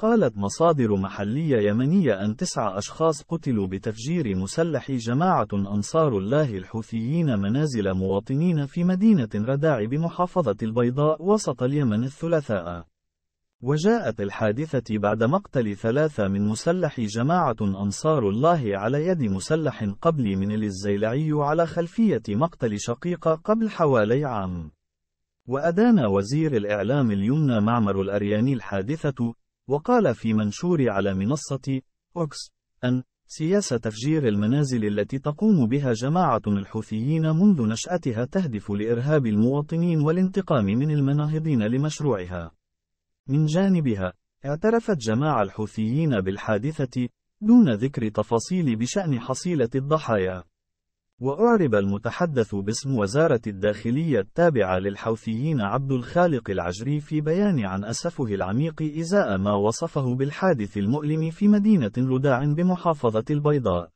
قالت مصادر محلية يمنية أن تسعة أشخاص قتلوا بتفجير مسلح جماعة أنصار الله الحوثيين منازل مواطنين في مدينة رداع بمحافظة البيضاء وسط اليمن الثلاثاء. وجاءت الحادثة بعد مقتل ثلاثة من مسلح جماعة أنصار الله على يد مسلح قبل من الزيلعي على خلفية مقتل شقيقة قبل حوالي عام. وأدان وزير الإعلام اليمنى معمر الأرياني الحادثة وقال في منشور على منصة أوكس أن سياسة تفجير المنازل التي تقوم بها جماعة الحوثيين منذ نشأتها تهدف لإرهاب المواطنين والانتقام من المناهضين لمشروعها. من جانبها، اعترفت جماعة الحوثيين بالحادثة، دون ذكر تفاصيل بشأن حصيلة الضحايا. وأعرب المتحدث باسم وزارة الداخلية التابعة للحوثيين عبد الخالق العجري في بيان عن أسفه العميق إزاء ما وصفه بالحادث المؤلم في مدينة لداع بمحافظة البيضاء.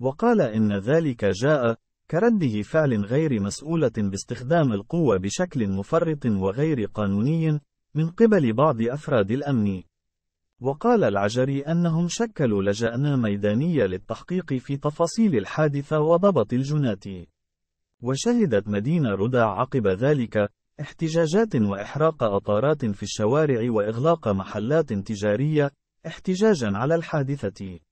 وقال إن ذلك جاء كرده فعل غير مسؤولة باستخدام القوة بشكل مفرط وغير قانوني من قبل بعض أفراد الأمن. وقال العجري أنهم شكلوا لجأنا ميدانية للتحقيق في تفاصيل الحادثة وضبط الجنات. وشهدت مدينة ردى عقب ذلك احتجاجات وإحراق أطارات في الشوارع وإغلاق محلات تجارية احتجاجا على الحادثة.